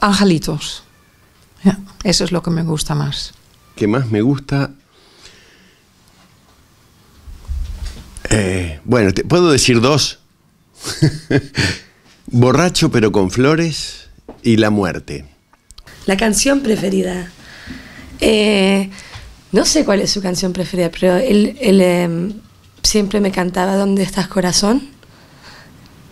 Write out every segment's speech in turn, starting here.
Angelitos. eso es lo que me gusta más. ¿Qué más me gusta? Eh, bueno, te puedo decir dos. Borracho pero con flores y La muerte. La canción preferida. Eh, no sé cuál es su canción preferida, pero él, em, siempre me cantaba ¿Dónde estás corazón?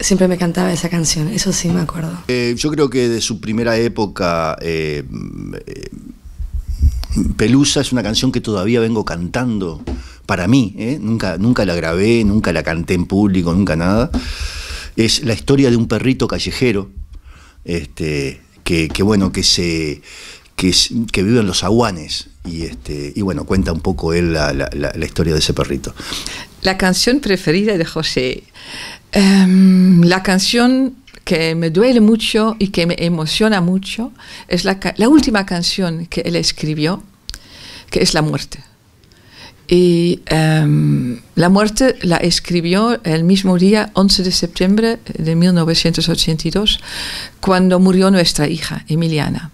siempre me cantaba esa canción, eso sí me acuerdo. Eh, yo creo que de su primera época, eh, eh, Pelusa es una canción que todavía vengo cantando para mí, nunca, nunca la grabé, nunca la canté en público, nunca nada. Es la historia de un perrito callejero, este, que, bueno, que se, que, vive en los aguanes. Y, este, y bueno, cuenta un poco él la historia de ese perrito. La canción preferida de José Em, la canción que me duele mucho y que me emociona mucho es la, última canción que él escribió, que es La muerte. Y em, la muerte la escribió el mismo día, 11 de septiembre de 1982, cuando murió nuestra hija, Emiliana.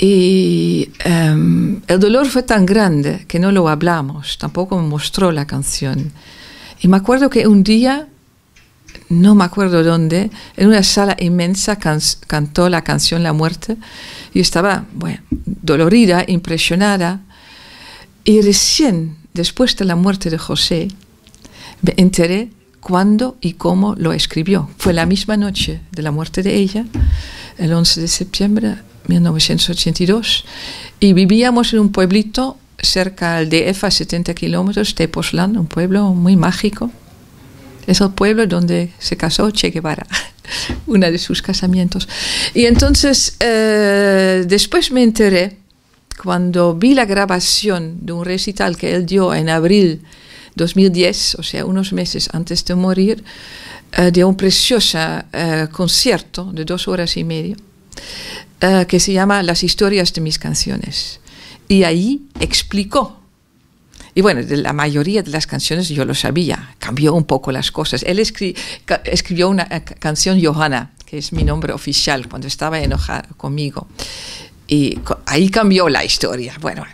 Y em, el dolor fue tan grande que no lo hablamos, tampoco me mostró la canción. Y me acuerdo que un día no me acuerdo dónde, en una sala inmensa cantó la canción La muerte. y estaba, dolorida, impresionada. Y recién, después de la muerte de José, me enteré cuándo y cómo lo escribió. Fue la misma noche de la muerte de ella, el 11 de septiembre de 1982, y vivíamos en un pueblito cerca al DF, a 70 kilómetros, de Tepoztlán, un pueblo muy mágico, es el pueblo donde se casó Che Guevara, uno de sus casamientos. Y entonces, eh, después me enteré, cuando vi la grabación de un recital que él dio en abril 2010, o sea, unos meses antes de morir, eh, de un precioso eh, concierto de dos horas y media, que se llama Las historias de mis canciones. Y ahí explicó y bueno, de la mayoría de las canciones yo lo sabía, cambió un poco las cosas. Él escribió una eh, canción Johanna, que es mi nombre oficial, cuando estaba enojado conmigo. Y ahí cambió la historia. Bueno,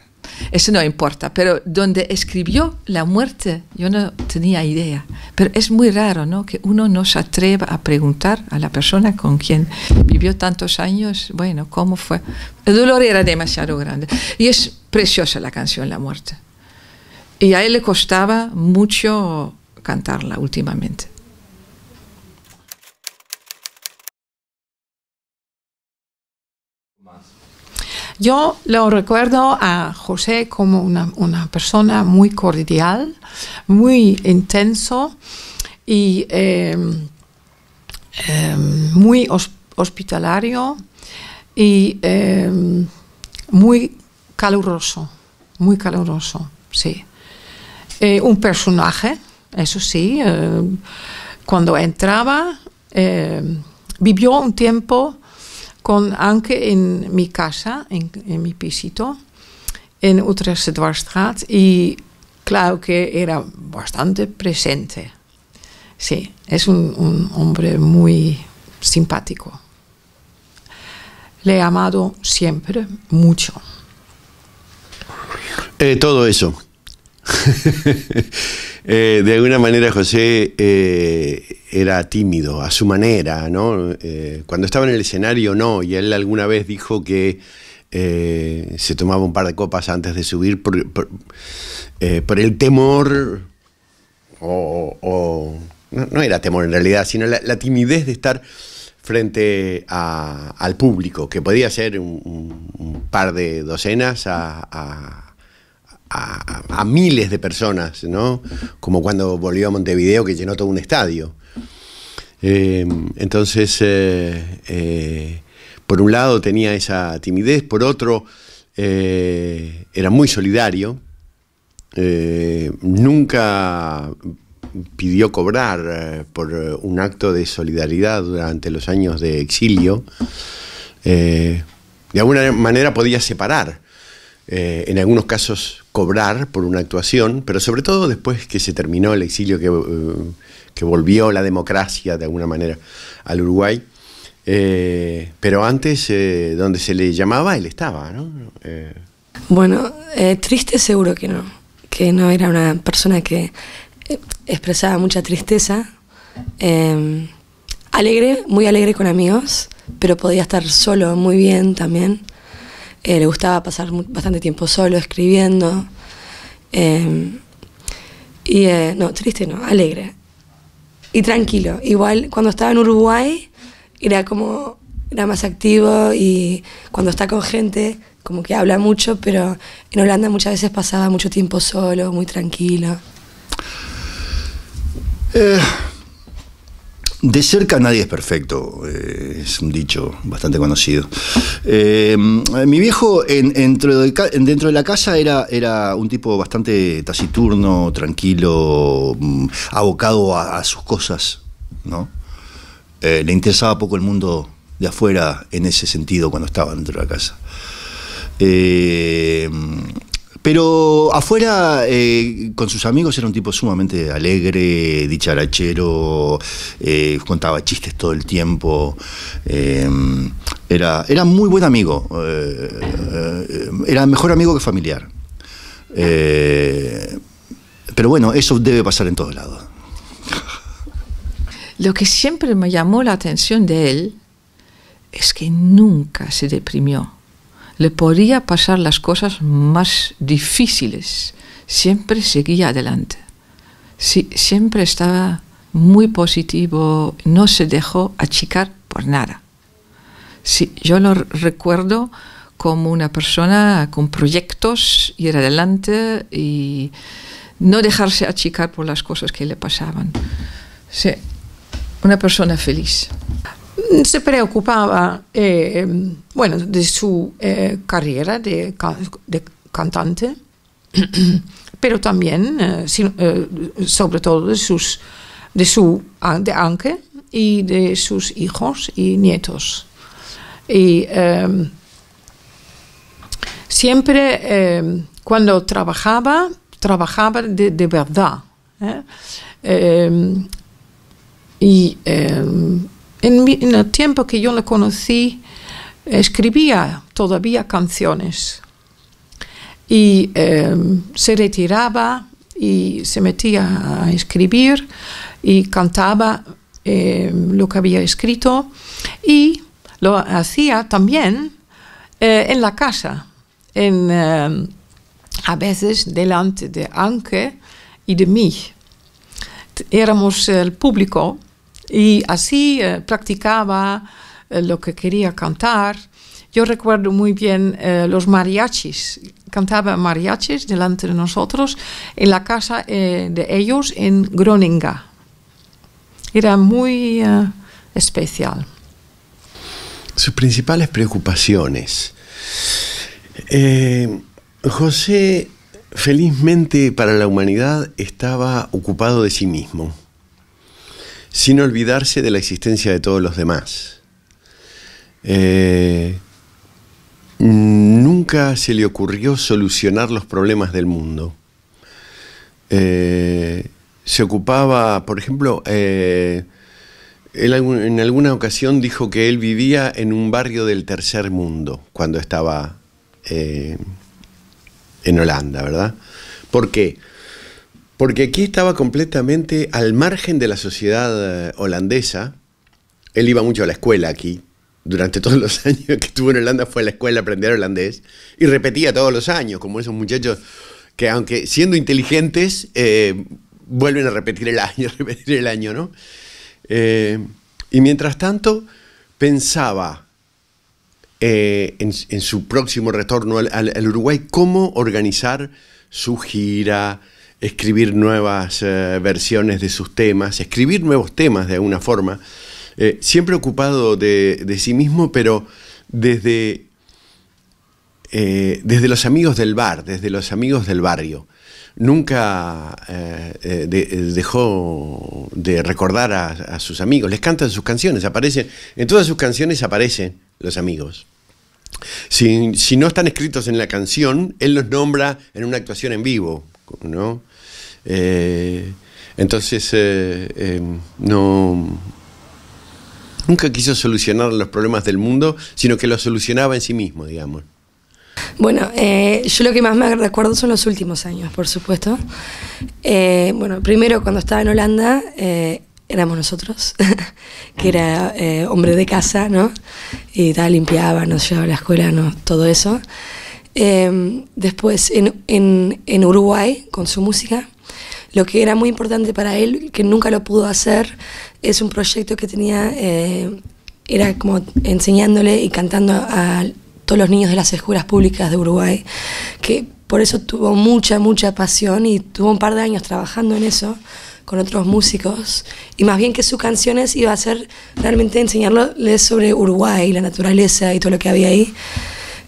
eso no importa, pero donde escribió la muerte, yo no tenía idea. Pero es muy raro, ¿no? Que uno no se atreva a preguntar a la persona con quien vivió tantos años, bueno, cómo fue. El dolor era demasiado grande. Y es preciosa la canción La muerte. Y a él le costaba mucho cantarla últimamente. Yo lo recuerdo a José como una, persona muy cordial, muy intenso y em, em, muy hospitalario y em, muy caluroso, muy caluroso, sí. Eh, un personaje, eso sí. Eh, cuando entraba, eh, vivió un tiempo con Anke en mi casa, en, mi pisito, en Utrechtse Dwarsstraat, y claro que era bastante presente. Sí, es un, hombre muy simpático. Le he amado siempre mucho. todo eso, Eh, de alguna manera José eh, era tímido a su manera, ¿no? Eh, cuando estaba en el escenario no, y él alguna vez dijo que se tomaba un par de copas antes de subir por, el temor o... no, era temor en realidad, sino la, timidez de estar frente al público, que podía ser un, par de docenas a a, miles de personas, ¿no? Como cuando volvió a Montevideo que llenó todo un estadio. Eh, entonces, eh, eh, por un lado tenía esa timidez, por otro era muy solidario, nunca pidió cobrar por un acto de solidaridad durante los años de exilio. de alguna manera podía separar. en algunos casos cobrar por una actuación, pero sobre todo después que se terminó el exilio, que, eh, volvió la democracia de alguna manera al Uruguay. Eh, pero antes, eh, donde se le llamaba, él estaba, ¿no? Bueno, triste seguro que no, que no era una persona que expresaba mucha tristeza. Em, alegre, muy alegre con amigos, pero podía estar solo muy bien también. Eh, le gustaba pasar bastante tiempo solo escribiendo. Em, y eh, no, triste no, alegre. Y tranquilo. Igual cuando estaba en Uruguay era como, era más activo y cuando está con gente como que habla mucho, pero en Holanda muchas veces pasaba mucho tiempo solo, muy tranquilo. Eh, de cerca nadie es perfecto, eh, es un dicho bastante conocido. Eh, mi viejo dentro, de, la casa era, un tipo bastante taciturno, tranquilo, mm, abocado a, sus cosas, ¿no? Eh, le interesaba poco el mundo de afuera en ese sentido cuando estaba dentro de la casa. Pero afuera, eh, con sus amigos, era un tipo sumamente alegre, dicharachero, eh, contaba chistes todo el tiempo. Eh, era, era muy buen amigo. era mejor amigo que familiar. pero bueno, eso debe pasar en todos lados. Lo que siempre me llamó la atención de él es que nunca se deprimió le podía pasar las cosas más difíciles, siempre seguía adelante. Sí, siempre estaba muy positivo, no se dejó achicar por nada. Sí, yo lo recuerdo como una persona con proyectos, ir adelante y no dejarse achicar por las cosas que le pasaban. Sí, una persona feliz. Mm, se preocupaba, eh, bueno, de su eh, carrera de, cantante, pero también, eh, sobre todo, de, sus, de su de Anke y de sus hijos y nietos. Y em, siempre em, cuando trabajaba, trabajaba de, de verdad. Em, y en, el tiempo que yo la conocí, escribía todavía canciones y em, se retiraba y se metía a escribir y cantaba em, lo que había escrito y lo hacía también eh, en la casa, en, em, a veces delante de Anke y de mí. Éramos el público y así eh, practicaba eh, lo que quería cantar. Yo recuerdo muy bien eh, los mariachis. Cantaba mariachis delante de nosotros en la casa de ellos en Groninga. Era muy especial. Sus principales preocupaciones. José felizmente para la humanidad estaba ocupado de sí mismo sin olvidarse de la existencia de todos los demás. Eh, nunca se le ocurrió solucionar los problemas del mundo. Eh, se ocupaba, por ejemplo, eh, él en alguna ocasión dijo que él vivía en un barrio del tercer mundo cuando estaba en Holanda, ¿verdad? ¿Por qué? Porque porque aquí estaba completamente al margen de la sociedad eh, holandesa. Él iba mucho a la escuela aquí. Durante todos los años que estuvo en Holanda fue a la escuela a aprender holandés. Y repetía todos los años, como esos muchachos que aunque siendo inteligentes, eh, vuelven a repetir el año, repetir el año, ¿no? Eh, y mientras tanto, pensaba en, su próximo retorno al Uruguay cómo organizar su gira, escribir nuevas eh, versiones de sus temas, escribir nuevos temas de alguna forma, eh, siempre ocupado de, sí mismo, pero desde, eh, desde los amigos del bar, desde los amigos del barrio. Nunca dejó de recordar a, sus amigos, les cantan sus canciones, aparecen, en todas sus canciones aparecen los amigos. Si, si, no están escritos en la canción, él los nombra en una actuación en vivo, ¿no? Eh, entonces, eh, eh, no, nunca quiso solucionar los problemas del mundo, sino que los solucionaba en sí mismo, digamos. Bueno, yo lo que más me recuerdo son los últimos años, por supuesto. bueno, primero cuando estaba en Holanda éramos nosotros, que era hombre de casa, ¿no? Y tal, limpiaba, nos llevaba a la escuela, ¿no? todo eso. después en, en Uruguay con su música. Lo que era muy importante para él, que nunca lo pudo hacer, es un proyecto que tenía, eh, era como enseñándole y cantando a todos los niños de las escuelas públicas de Uruguay, que por eso tuvo mucha, mucha pasión y tuvo un par de años trabajando en eso con otros músicos y más bien que sus canciones iba a ser realmente enseñarles sobre Uruguay, la naturaleza y todo lo que había ahí.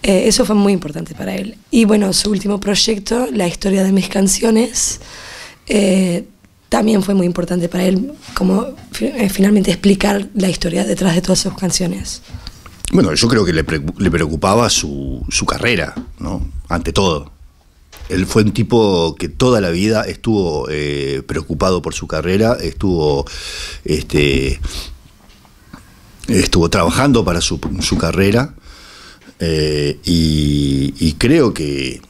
Eh, eso fue muy importante para él. Y bueno, su último proyecto, La historia de mis canciones, eh, también fue muy importante para él como eh, finalmente explicar la historia detrás de todas sus canciones. Bueno, yo creo que le, preocupaba su, carrera, ¿no? Ante todo. Él fue un tipo que toda la vida estuvo eh, preocupado por su carrera, estuvo, este, estuvo trabajando para su, carrera y, creo que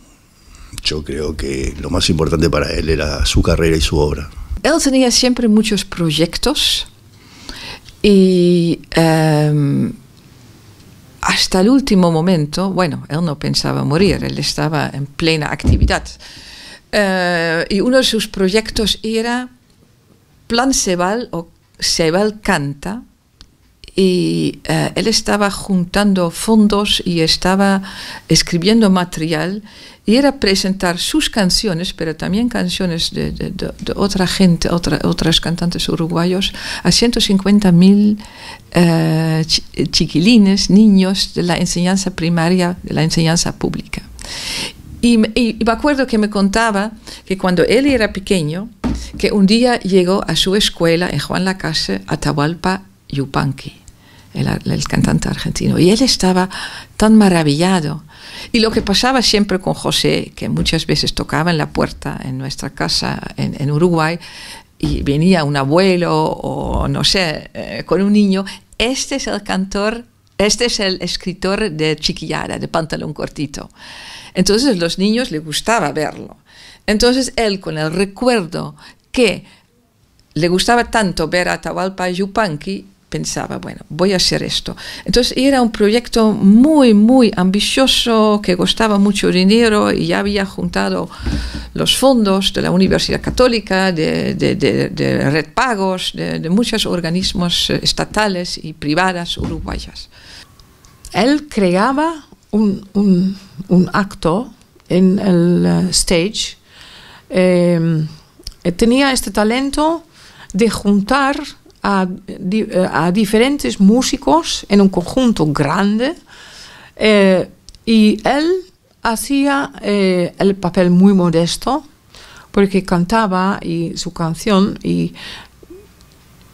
yo creo que lo más importante para él era su carrera y su obra. Él tenía siempre muchos proyectos y em, hasta el último momento, bueno, él no pensaba morir, él estaba en plena actividad. Eh, y uno de sus proyectos era Plan Sebal o Sebal Canta. Y eh, él estaba juntando fondos y estaba escribiendo material y era presentar sus canciones, pero también canciones de, otra gente, otra, otras cantantes uruguayos, a 150.000 eh, chiquilines, niños de la enseñanza primaria, de la enseñanza pública. Y, me acuerdo que me contaba que cuando él era pequeño, que un día llegó a su escuela en Juan la casa Atahualpa Yupanqui, el cantante argentino, y él estaba tan maravillado y lo que pasaba siempre con José, que muchas veces tocaba en la puerta en nuestra casa en, Uruguay, y venía un abuelo o no sé, eh, con un niño, este es el cantor, este es el escritor de Chiquillada, de Pantalón Cortito. Entonces los niños le gustaba verlo. Entonces él con el recuerdo que le gustaba tanto ver a y Yupanqui, pensaba, bueno, voy a hacer esto. Entonces era un proyecto muy, muy ambicioso, que costaba mucho dinero y ya había juntado los fondos de la Universidad Católica, de, de, Red Pagos, de, muchos organismos eh, estatales y privadas uruguayas. Él creaba un, un, acto en el eh, stage. Eh, tenía este talento de juntar a, diferentes músicos en un conjunto grande eh, y él hacía eh, el papel muy modesto porque cantaba y su canción y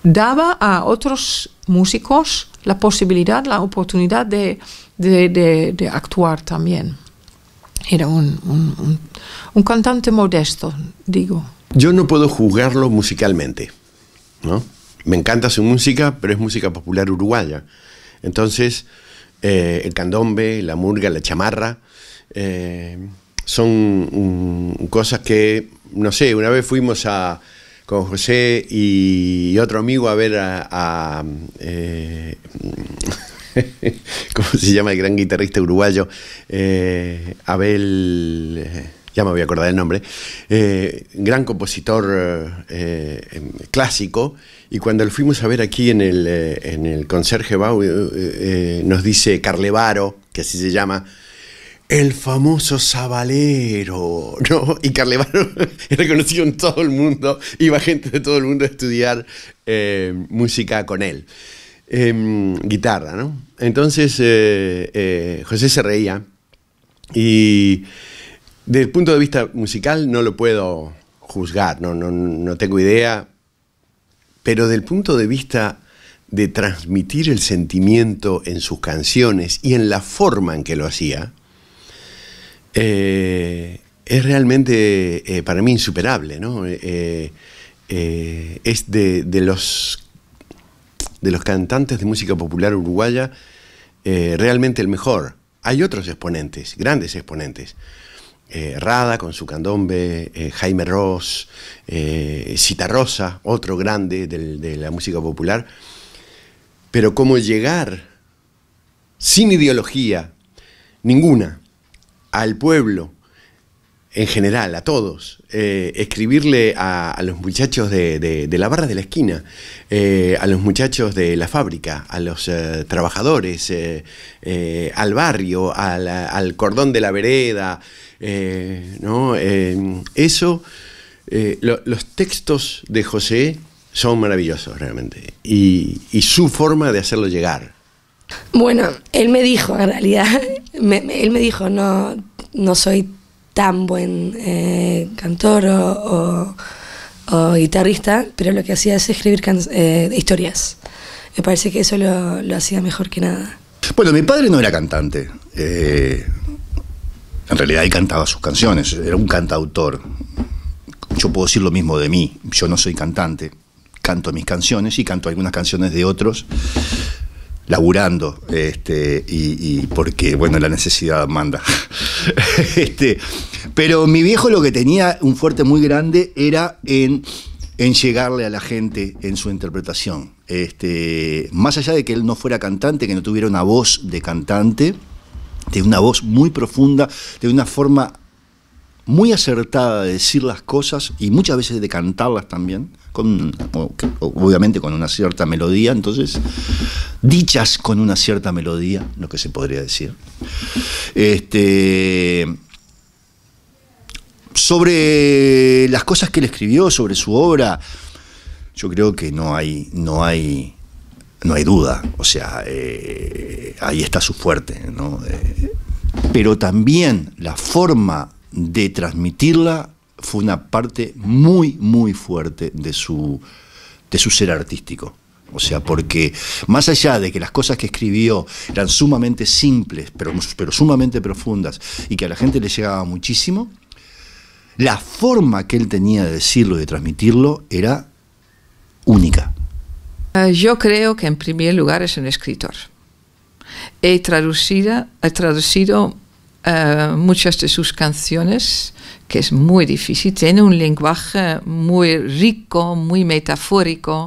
daba a otros músicos la posibilidad, la oportunidad de, actuar también. Era un, cantante modesto, digo. Yo no puedo jugarlo musicalmente, ¿no? me encanta su música, pero es música popular uruguaya. Entonces, eh, el candombe, la murga, la chamarra, eh, son mm, cosas que, no sé, una vez fuimos a, con José y, otro amigo a ver a... Eh, ¿Cómo se llama el gran guitarrista uruguayo? Abel ya me voy a acordar el nombre, gran compositor em, clásico y cuando lo fuimos a ver aquí en el, eh, Conserje Bau, eh, eh, nos dice Carlevaro, que así se llama, el famoso Zabalero, ¿no? Y Carlevaro era conocido en todo el mundo, iba gente de todo el mundo a estudiar música con él, em, guitarra, ¿no? Entonces José se reía y desde el punto de vista musical no lo puedo juzgar, no, no, no tengo idea, pero del punto de vista de transmitir el sentimiento en sus canciones y en la forma en que lo hacía, eh, es realmente eh, para mí insuperable, ¿no? Eh, es de, los, de los cantantes de música popular uruguaya realmente el mejor. Hay otros exponentes, grandes exponentes, eh, Rada con su candombe, eh, Jaime Ross, eh, Rosa, otro grande de la música popular. Pero cómo llegar sin ideología ninguna al pueblo en general, a todos, eh, escribirle a, los muchachos de, la barra de la esquina, eh, a los muchachos de la fábrica, a los eh, trabajadores, al barrio, al, cordón de la vereda, ¿no? eso, los textos de José son maravillosos realmente, y, su forma de hacerlo llegar. Bueno, él me dijo, en realidad, él me dijo, no, no soy tan buen eh, cantor o, guitarrista, pero lo que hacía es escribir eh, historias. Me parece que eso lo, hacía mejor que nada. Bueno, mi padre no era cantante. Eh, en realidad él cantaba sus canciones, era un cantautor. Yo puedo decir lo mismo de mí, yo no soy cantante, canto mis canciones y canto algunas canciones de otros laburando, este, y, y, porque, bueno, la necesidad manda. este, pero mi viejo lo que tenía un fuerte muy grande era en, llegarle a la gente en su interpretación. Este, más allá de que él no fuera cantante, que no tuviera una voz de cantante, de una voz muy profunda, de una forma muy acertada de decir las cosas y muchas veces de cantarlas también obviamente con una cierta melodía, entonces, dichas con una cierta melodía, lo que se podría decir. Este, sobre las cosas que él escribió, sobre su obra, yo creo que no hay, no hay, no hay duda, o sea, eh, ahí está su fuerte, eh, pero también la forma de transmitirla fue una parte muy, muy fuerte de su, de su ser artístico. O sea, porque más allá de que las cosas que escribió eran sumamente simples, pero, pero sumamente profundas, y que a la gente le llegaba muchísimo, la forma que él tenía de decirlo y de transmitirlo era única. Eh, yo creo que en primer lugar es un escritor. He traducido, he traducido eh, muchas de sus canciones que es muy difícil, tiene un lenguaje muy rico, muy metafórico,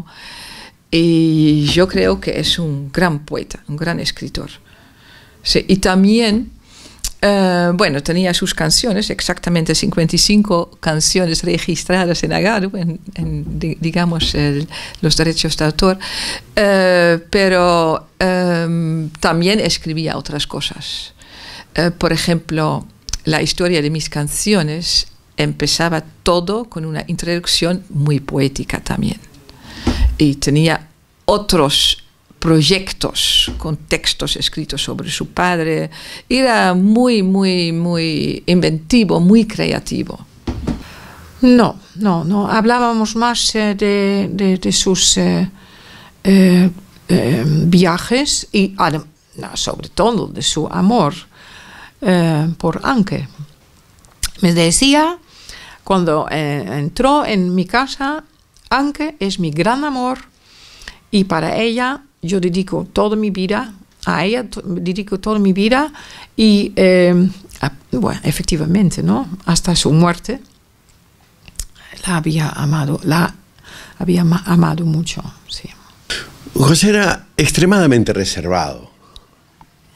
y yo creo que es un gran poeta, un gran escritor. y también, eh, bueno, tenía sus canciones, exactamente 55 canciones registradas en Agaru, en, digamos, los derechos de autor, eh, pero eh, también escribía otras cosas. por ejemplo, la historia de mis canciones empezaba todo con una introducción muy poética también. Y tenía otros proyectos con textos escritos sobre su padre. Era muy, muy, muy inventivo, muy creativo. No, no, no. Hablábamos más eh, de, sus eh, eh, viajes y sobre todo de su amor eh, por Anke. Me decía, cuando eh, entró en mi casa, Anke es mi gran amor y para ella yo dedico toda mi vida, a ella dedico toda mi vida y eh, bueno, efectivamente, ¿no? Hasta su muerte la había amado, la había amado mucho, José era extremadamente reservado.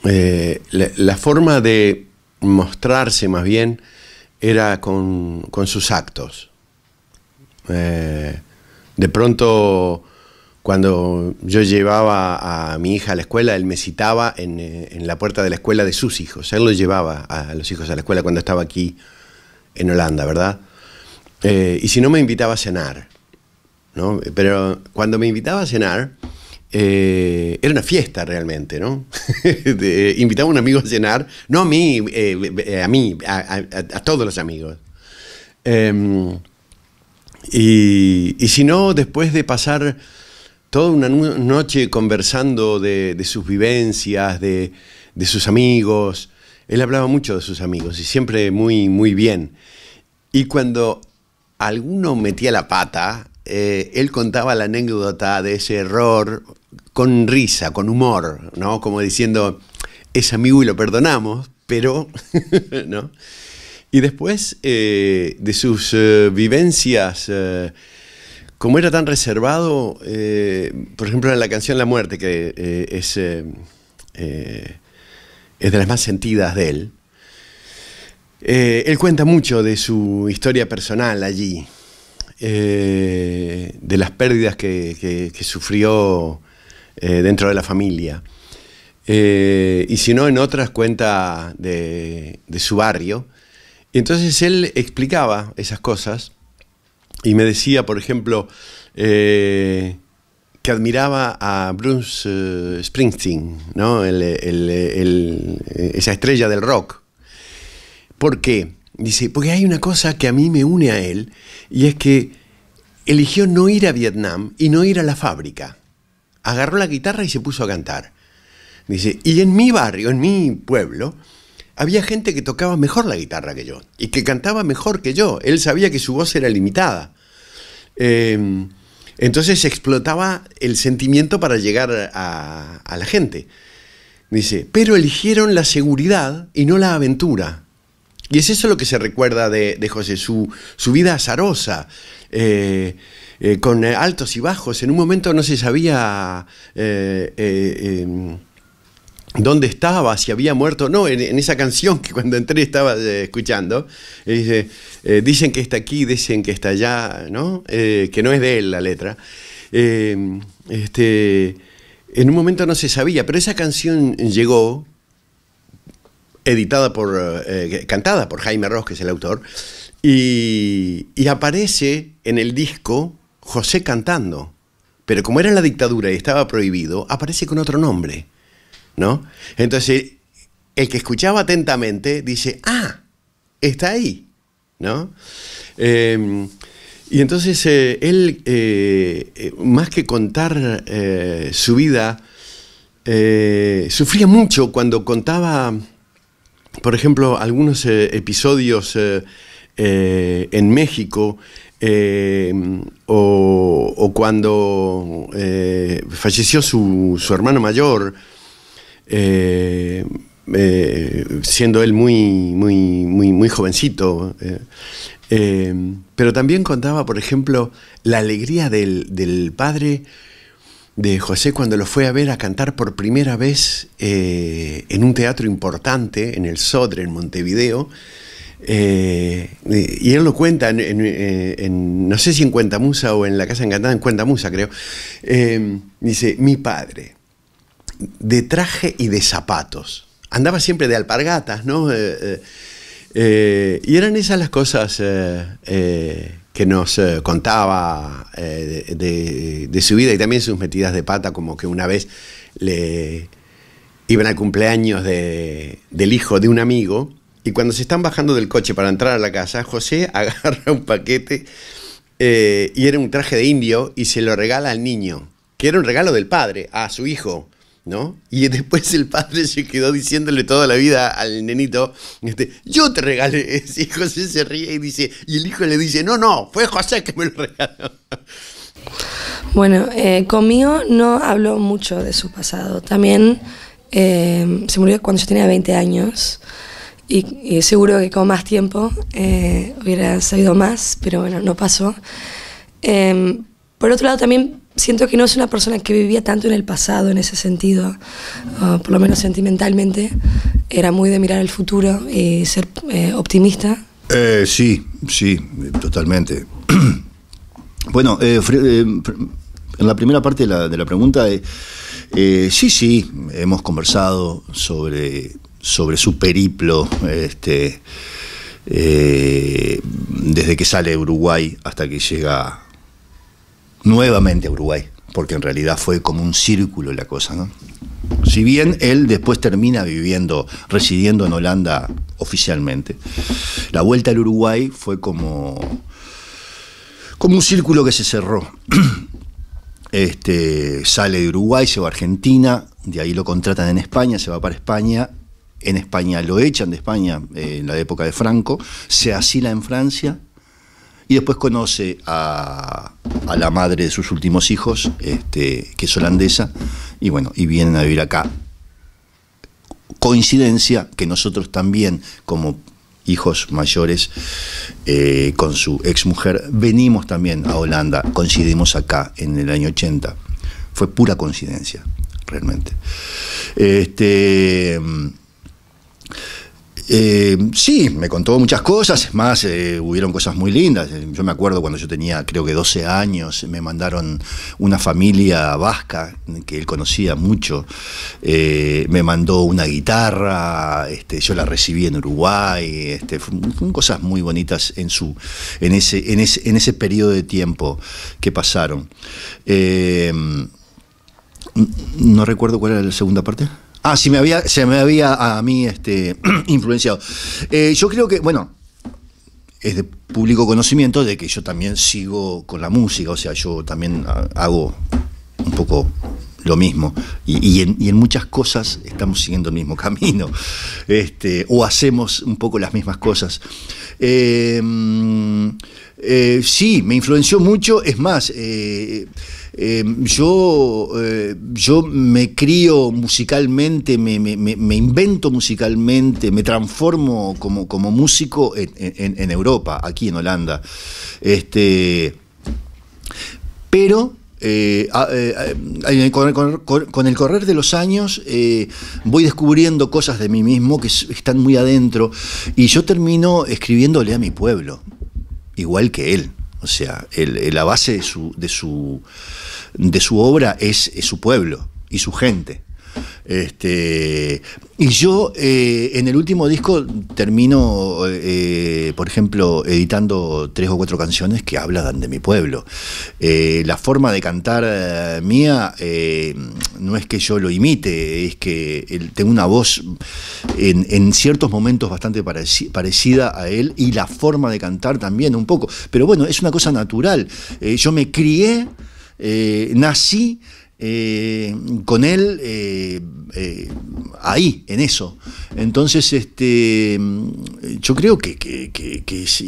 Eh, la, forma de mostrarse más bien era con, sus actos. Eh, de pronto, cuando yo llevaba a mi hija a la escuela, él me citaba eh, en, la puerta de la escuela de sus hijos. Él los llevaba a los hijos a la escuela cuando estaba aquí en Holanda, ¿verdad? y si no, me invitaba a cenar. ¿no? Pero cuando me invitaba a cenar, eh, era una fiesta realmente, ¿no? invitaba a un amigo a cenar, no a mí, eh, a mí, a, todos los amigos. Em, y, si no, después de pasar toda una noche conversando de, sus vivencias, de, de, sus amigos, él hablaba mucho de sus amigos y siempre muy, muy bien. Y cuando alguno metía la pata, eh, él contaba la anécdota de ese error con risa, con humor, Como diciendo, es amigo y lo perdonamos, pero, ¿no? Y después eh, de sus eh, vivencias, como era tan reservado, por ejemplo, en la canción La Muerte, que es, es de las más sentidas de él, él cuenta mucho de su historia personal allí, eh, de las pérdidas que, sufrió eh, dentro de la familia. Eh, y si no, en otras cuentas de, su barrio. Y entonces él explicaba esas cosas y me decía, por ejemplo, que admiraba a Bruce Springsteen, ¿no? esa estrella del rock. ¿Por qué? Dice, porque hay una cosa que a mí me une a él, y es que eligió no ir a Vietnam y no ir a la fábrica. Agarró la guitarra y se puso a cantar. Dice, y en mi barrio, en mi pueblo, había gente que tocaba mejor la guitarra que yo y que cantaba mejor que yo. Él sabía que su voz era limitada. Em, entonces explotaba el sentimiento para llegar a la gente. Dice, pero eligieron la seguridad y no la aventura. Y es eso lo que se recuerda de, de José, su, vida azarosa, eh, eh, con altos y bajos. En un momento no se sabía eh, em, dónde estaba, si había muerto. No, en, esa canción que cuando entré estaba escuchando, dicen que está aquí, dicen que está allá, ¿no? que no es de él la letra. este, en un momento no se sabía, pero esa canción llegó editada por, eh, eh, cantada por Jaime Ross, que es el autor, y, aparece en el disco José cantando. Pero como era en la dictadura y estaba prohibido, aparece con otro nombre, ¿no? Entonces, el que escuchaba atentamente dice, ah, está ahí, ¿no? Em, y entonces eh, él, más que contar su vida, sufría mucho cuando contaba por ejemplo, algunos eh, episodios eh, eh, en México o, cuando falleció su, hermano mayor, siendo él muy, muy, muy, muy jovencito. pero también contaba, por ejemplo, la alegría del, del padre de José cuando lo fue a ver a cantar por primera vez eh, en un teatro importante, en el Sodre, en Montevideo. Eh, y él lo cuenta, eh, en, no sé si en Cuentamusa o en La Casa Encantada, en Cuentamusa creo. dice, mi padre, de traje y de zapatos. Andaba siempre de alpargatas, ¿no? y eran esas las cosas que nos eh, contaba eh, de, su vida y también sus metidas de pata, como que una vez le iban al cumpleaños del hijo de un amigo y cuando se están bajando del coche para entrar a la casa, José agarra un paquete eh, y era un traje de indio y se lo regala al niño, que era un regalo del padre a su hijo. Y después el padre se quedó diciéndole toda la vida al nenito, este, yo te regalé. Y José se ríe y dice, y el hijo le dice, no, no, fue José que me lo regaló. Bueno, eh, conmigo no habló mucho de su pasado. También eh, se murió cuando yo tenía 20 años. Y, seguro que con más tiempo eh, hubiera sabido más, pero bueno, no pasó. Em, por otro lado, también siento que no es una persona que vivía tanto en el pasado en ese sentido, ah, por lo menos sentimentalmente. Era muy de mirar el futuro y ser eh, optimista. Eh, sí, sí, totalmente. bueno, eh, en la primera parte de la, pregunta, sí, sí, hemos conversado sobre, sobre su periplo. Este, desde que sale de Uruguay hasta que llega nuevamente a Uruguay, porque en realidad fue como un círculo la cosa, ¿no? Si bien él después termina viviendo, residiendo en Holanda oficialmente, la vuelta al Uruguay fue como, como un círculo que se cerró. Este, sale de Uruguay, se va a Argentina, de ahí lo contratan en España, se va para España, en España lo echan de España eh, en la época de Franco, se asila en Francia y después conoce a, la madre de sus últimos hijos, este, que es holandesa, y bueno, y vienen a vivir acá. Coincidencia que nosotros también, como hijos mayores eh, con su ex mujer. Venimos también a Holanda, coincidimos acá en el año 80. Fue pura coincidencia, realmente. Este, eh, sí, me contó muchas cosas, es más, eh, hubieron cosas muy lindas. Eh, yo me acuerdo cuando yo tenía, creo que 12 años, me mandaron una familia vasca que él conocía mucho, me mandó una guitarra, este, yo la recibí en Uruguay, este, fueron cosas muy bonitas en, su, en, ese, en, ese, en ese periodo de tiempo que pasaron. no recuerdo cuál era la segunda parte. Ah, sí, me había, se me había a mí este, influenciado. Eh, yo creo que, bueno, es de público conocimiento de que yo también sigo con la música, o sea, yo también hago un poco lo mismo y, en, muchas cosas estamos siguiendo el mismo camino este, o hacemos un poco las mismas cosas. Eh, mm, eh, sí, me influenció mucho, es más, eh, yo, eh, yo me crío musicalmente, me, invento musicalmente, me transformo como, como músico en, Europa, aquí en Holanda. Este, pero eh, con, el correr de los años voy descubriendo cosas de mí mismo que están muy adentro y yo termino escribiéndole a mi pueblo, igual que él. O sea, el, la base de su, de su, de su obra es, es su pueblo y su gente. Este, y yo eh, en el último disco termino, eh, por ejemplo, editando tres o cuatro canciones que hablan de mi pueblo. Eh, la forma de cantar mía no es que yo lo imite, es que tengo una voz en, ciertos momentos bastante parecida a él y la forma de cantar también un poco. Pero bueno, es una cosa natural. yo me crié... nací eh, con él eh, eh, ahí, en eso. Entonces, este, yo creo que, es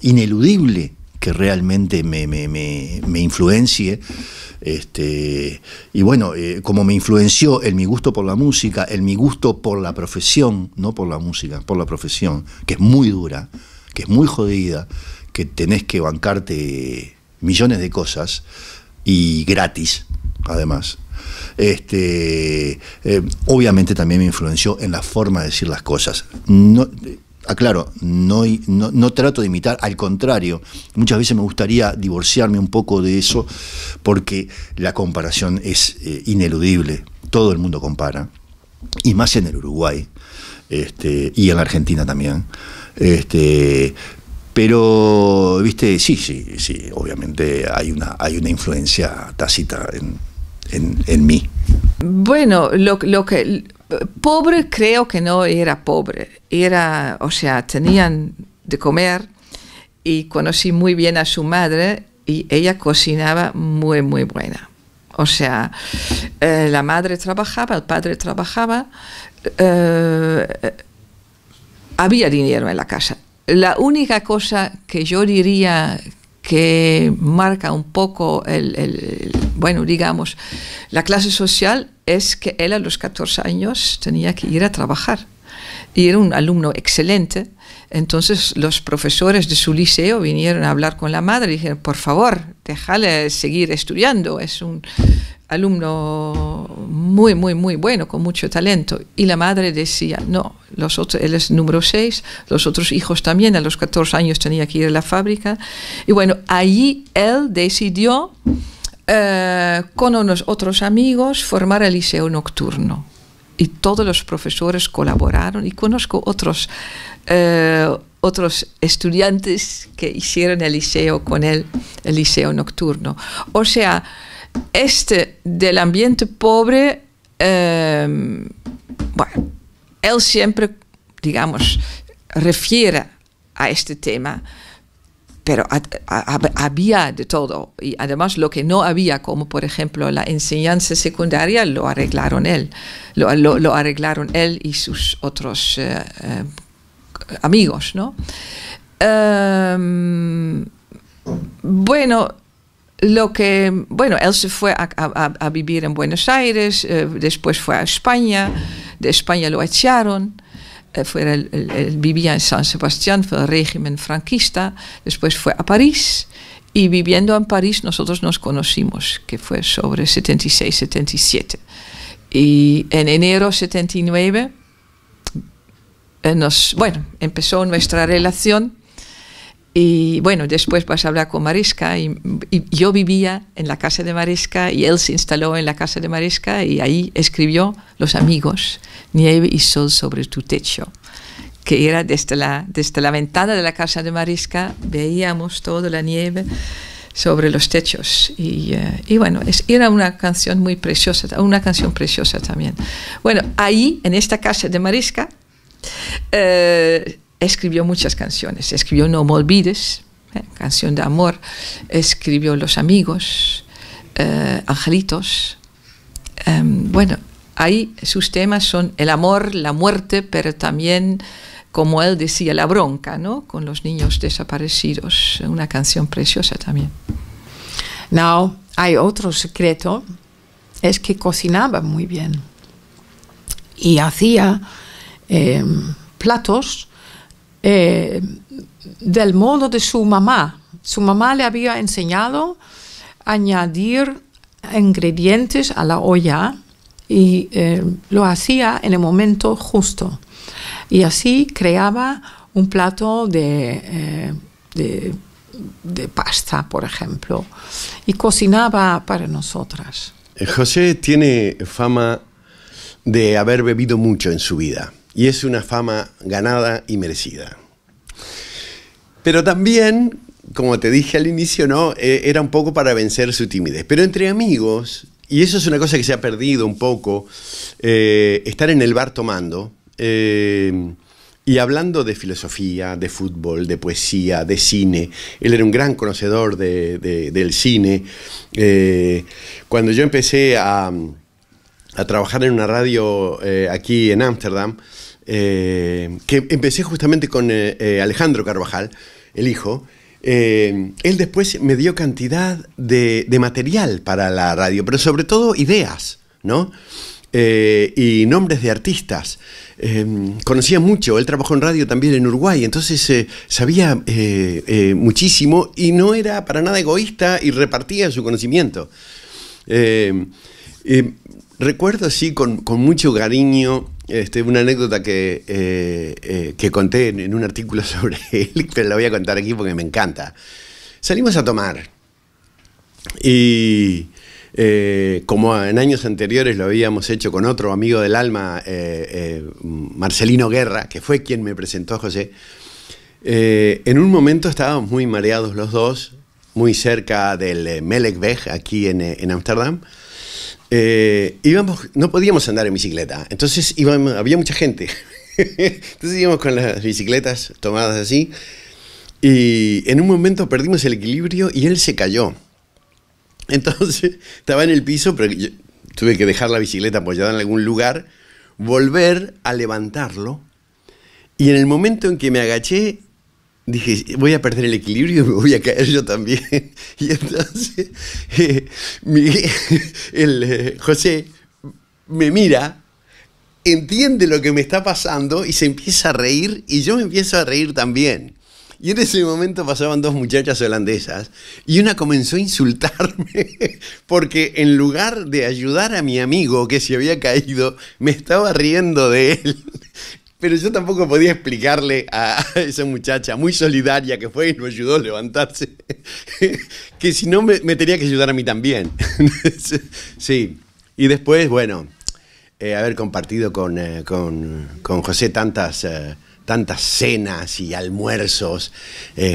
ineludible que realmente me, me, influencie. Este, y bueno, como me influenció el mi gusto por la música, El mi gusto por la profesión, no por la música, por la profesión, que es muy dura, que es muy jodida, que tenés que bancarte millones de cosas y gratis, además. Este, eh, obviamente también me influenció en la forma de decir las cosas. No, eh, aclaro, no, no, trato de imitar, al contrario, muchas veces me gustaría divorciarme un poco de eso porque la comparación es eh, ineludible, todo el mundo compara, y más en el Uruguay este, y en la Argentina también. Este, pero, viste, sí, sí, sí, obviamente hay una, hay una influencia tácita en, en, mí. Bueno, lo, lo que pobre creo que no era pobre, era, o sea, tenían de comer y conocí muy bien a su madre y ella cocinaba muy, muy buena. O sea, eh, la madre trabajaba, el padre trabajaba, eh, había dinero en la casa. La única cosa que yo diría que marca un poco el, el, bueno, digamos, la clase social es que él a los 14 años tenía que ir a trabajar y era un alumno excelente. Entonces los profesores de su liceo vinieron a hablar con la madre y dijeron, por favor, déjale seguir estudiando, es un alumno muy, muy, muy bueno, con mucho talento. Y la madre decía, no, los otros, él es número 6, los otros hijos también, a los 14 años tenía que ir a la fábrica. Y bueno, allí él decidió eh, con unos otros amigos formar el liceo nocturno y todos los profesores colaboraron y conozco otros, eh, otros estudiantes que hicieron el liceo con él, el liceo nocturno. O sea, este del ambiente pobre, eh, él siempre, digamos, refiere a este tema pero había de todo. Y además lo que no había, como por ejemplo la enseñanza secundaria, lo arreglaron él. Lo, arreglaron él y sus otros eh, eh, amigos, em, bueno, lo que, bueno, él se fue a, vivir en Buenos Aires, eh, después fue a España, de España lo echaron eh, fue el, vivía en San Sebastián, fue el régimen franquista, después fue a París y viviendo en París nosotros nos conocimos, que fue sobre 76, 77. Y en enero 79, eh, nos, bueno, empezó nuestra relación y bueno, después vas a hablar con Marisca. Y, yo vivía en la casa de Marisca y él se instaló en la casa de Marisca y ahí escribió Los amigos, nieve y sol sobre tu techo, que era desde la, desde la ventana de la casa de Marisca, veíamos toda la nieve sobre los techos. Y, eh, bueno, era una canción muy preciosa, una canción preciosa también. Bueno, ahí, en esta casa de Marisca, eh, escribió muchas canciones. Escribió No me olvides, eh, canción de amor. Escribió Los amigos, eh, Angelitos. Em, bueno, ahí sus temas son el amor, la muerte, pero también, como él decía, la bronca, ¿no? Con los niños desaparecidos. Una canción preciosa también. Now, hay otro secreto, es que cocinaba muy bien y hacía em, platos eh, del modo de su mamá. Su mamá le había enseñado a añadir ingredientes a la olla y eh, lo hacía en el momento justo. Y así creaba un plato de, eh, de, de pasta, por ejemplo, y cocinaba para nosotras. José tiene fama de haber bebido mucho en su vida y es una fama ganada y merecida. Pero también, como te dije al inicio, ¿no? Eh, era un poco para vencer su timidez. Pero entre amigos, y eso es una cosa que se ha perdido un poco, eh, estar en el bar tomando eh, y hablando de filosofía, de fútbol, de poesía, de cine. Él era un gran conocedor del cine. cuando yo empecé a, a, trabajar en una radio aquí en Ámsterdam, eh, que empecé justamente con eh, eh, Alejandro Carvajal, el hijo, él después me dio cantidad de, material para la radio, pero sobre todo ideas, ¿no? y nombres de artistas. conocía mucho, él trabajó en radio también en Uruguay, entonces sabía muchísimo y no era para nada egoísta y repartía su conocimiento. recuerdo así con, con mucho cariño este, una anécdota que, eh, eh, que conté en, un artículo sobre él, pero la voy a contar aquí porque me encanta. Salimos a tomar y eh, como en años anteriores lo habíamos hecho con otro amigo del alma, Marcelino Guerra, que fue quien me presentó a José, en un momento estábamos muy mareados los dos, muy cerca del Melekweg, aquí en Ámsterdam. Eh, no podíamos andar en bicicleta, entonces había mucha gente. entonces íbamos con las bicicletas tomadas así y en un momento perdimos el equilibrio y él se cayó. Entonces estaba en el piso, pero tuve que dejar la bicicleta apoyada en algún lugar, volver a levantarlo y en el momento en que me agaché dije, voy a perder el equilibrio y me voy a caer yo también. Y entonces eh, el, eh, José me mira, entiende lo que me está pasando y se empieza a reír y yo me empiezo a reír también. Y en ese momento pasaban dos muchachas holandesas y una comenzó a insultarme porque en lugar de ayudar a mi amigo que se había caído, me estaba riendo de él. Pero yo tampoco podía explicarle a esa muchacha muy solidaria que fue y nos ayudó a levantarse, que si no me, tenía que ayudar a mí también. sí, y después, bueno, eh, haber compartido con, eh, José tantas... Eh, tantas cenas y almuerzos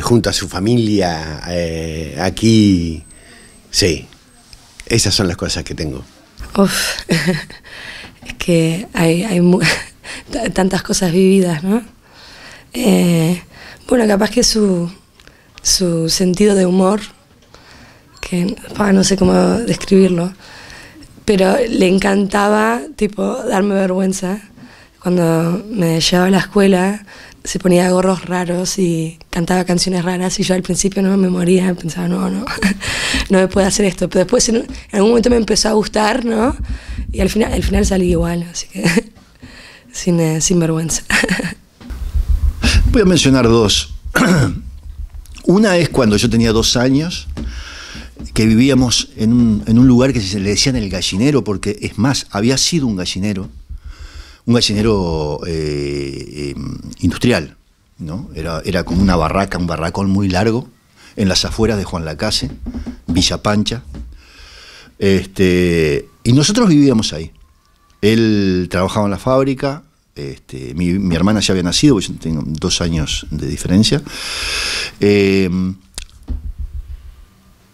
junto a su familia aquí. Sí, esas son las cosas que tengo. Uf, es que hay, hay, tantas cosas vividas, ¿no? Eh, bueno, capaz que su, sentido de humor, que no sé cómo describirlo, pero le encantaba, tipo, darme vergüenza. Cuando me llevaba a la escuela, se ponía gorros raros y cantaba canciones raras y yo al principio no me moría, pensaba, no, no, no me puede hacer esto. Pero después en, algún momento me empezó a gustar, ¿no? Y al final, al final salí igual, así que sin, eh, sin vergüenza. Voy a mencionar dos. Una es cuando yo tenía dos años, que vivíamos en un, lugar que se le decían el gallinero, porque es más, había sido un gallinero, un gallinero eh, em, industrial, ¿no? Era, era como una barraca, un barracón muy largo, en las afueras de Juan Lacase, Villa Pancha. Este, y nosotros vivíamos ahí. Él trabajaba en la fábrica, este, mi, hermana ya había nacido, yo tengo dos años de diferencia. Eh,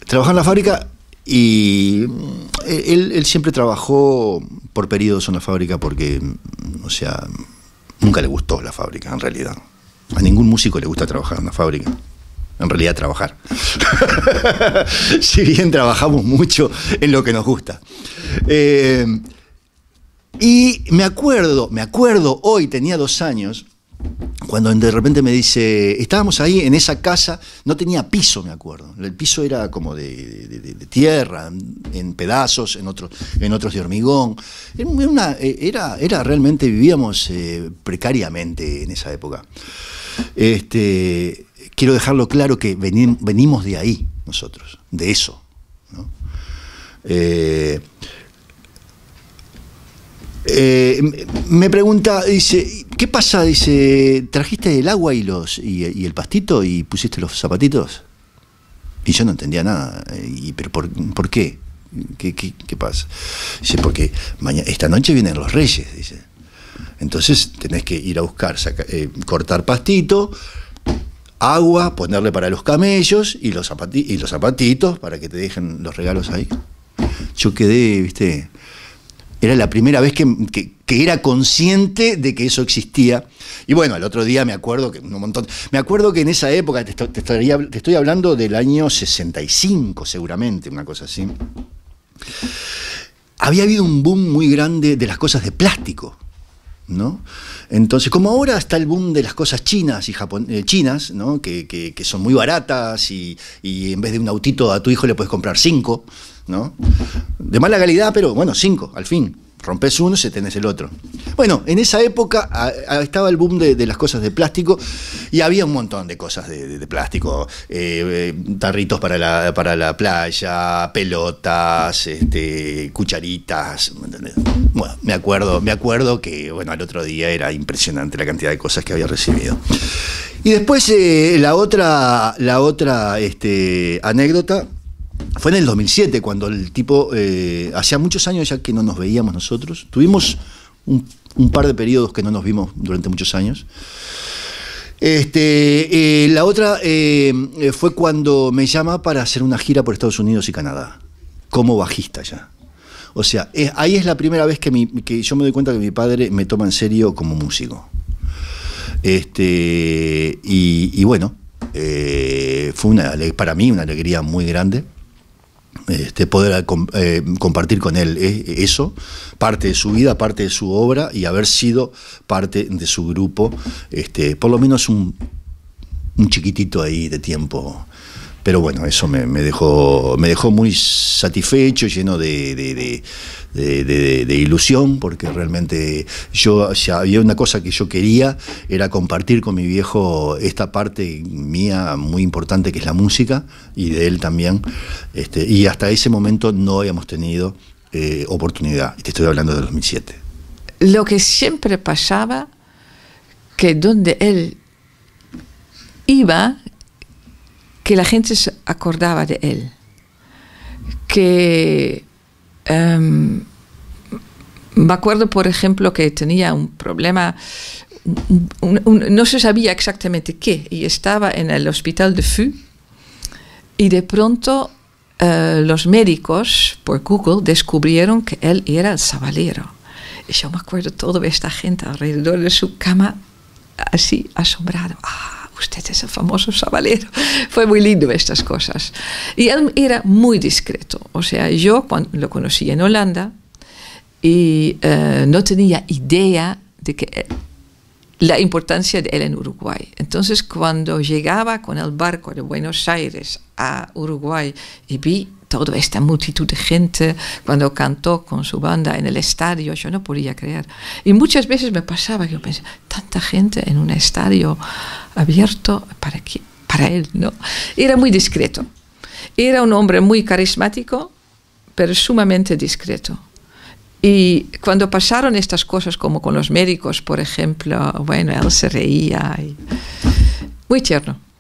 trabajaba en la fábrica y eh, él, siempre trabajó por periodos en la fábrica porque, o sea, nunca le gustó la fábrica en realidad. A ningún músico le gusta trabajar en la fábrica. En realidad trabajar. si bien trabajamos mucho en lo que nos gusta. Eh, y me acuerdo, me acuerdo, hoy tenía dos años, cuando de repente me dice, estábamos ahí en esa casa, no tenía piso, me acuerdo. El piso era como de, tierra, en pedazos, en otros, en otros de hormigón. Era, era, realmente, vivíamos eh, precariamente en esa época. Este, quiero dejarlo claro que venimos de ahí nosotros, de eso. ¿no? Eh, eh, me pregunta, dice, ¿qué pasa? Dice, ¿trajiste el agua y, los, y, el pastito y pusiste los zapatitos? Y yo no entendía nada. Eh, y, ¿Pero por, qué? qué? pasa? Dice, porque mañana, esta noche vienen los reyes, dice. Entonces tenés que ir a buscar, eh, cortar pastito, agua, ponerle para los camellos y los, y los zapatitos para que te dejen los regalos ahí. Yo quedé, viste, era la primera vez que, era consciente de que eso existía. Y bueno, el otro día me acuerdo que un montón. Me acuerdo que en esa época, te, te estoy hablando del año 65, seguramente, una cosa así. Había habido un boom muy grande de las cosas de plástico. ¿no? Entonces, como ahora está el boom de las cosas chinas y eh, chinas, ¿no? Que, son muy baratas y, y, en vez de un autito a tu hijo le puedes comprar cinco, ¿no? De mala calidad, pero bueno, cinco, al fin rompes uno, se tenés el otro. Bueno, en esa época estaba el boom de, las cosas de plástico y había un montón de cosas de, plástico. Eh, eh, tarritos para la, para la playa, pelotas, este, cucharitas. Bueno, me acuerdo, me acuerdo que bueno, al otro día era impresionante la cantidad de cosas que había recibido. Y después eh, la otra, la otra este, anécdota fue en el 2007 cuando el tipo, eh, hacía muchos años ya que no nos veíamos nosotros, tuvimos un, par de periodos que no nos vimos durante muchos años. Este, eh, la otra eh, fue cuando me llama para hacer una gira por Estados Unidos y Canadá, como bajista ya. O sea, ahí es la primera vez que, yo me doy cuenta que mi padre me toma en serio como músico. Este, y, bueno, fue una, para mí una alegría muy grande este, poder eh, eh, compartir con él eh, eso, parte de su vida, parte de su obra y haber sido parte de su grupo, este, por lo menos un, un chiquitito ahí de tiempo pero bueno, eso me, dejó, me dejó muy satisfecho, lleno de, ilusión, porque realmente yo, había una cosa que yo quería, era compartir con mi viejo esta parte mía muy importante que es la música, y de él también. Este, y hasta ese momento no habíamos tenido eh, oportunidad, te estoy hablando de 2007. Lo que siempre pasaba, que donde él iba, que la gente se acordaba de él, que em, me acuerdo, por ejemplo, que tenía un problema, no se sabía exactamente qué, y estaba en el hospital de FU, y de pronto eh, los médicos por Google descubrieron que él era el sabalero. Y yo me acuerdo toda esta gente alrededor de su cama, así asombrado. ¡Ah! usted es el famoso sabalero. Fue muy lindo estas cosas. Y él era muy discreto. O sea, yo lo conocí en Holanda y eh, no tenía idea de que eh, la importancia de él en Uruguay. Entonces, cuando llegaba con el barco de Buenos Aires a Uruguay y vi Toda esta multitud de gente cuando cantó con su banda en el estadio, yo no podía creer. Y muchas veces me pasaba que yo pensaba, tanta gente en un estadio abierto, ¿para qué? Para él, ¿no? Era muy discreto. Era un hombre muy carismático, pero sumamente discreto. Y cuando pasaron estas cosas, como con los médicos, por ejemplo, bueno, él se reía. Y muy tierno.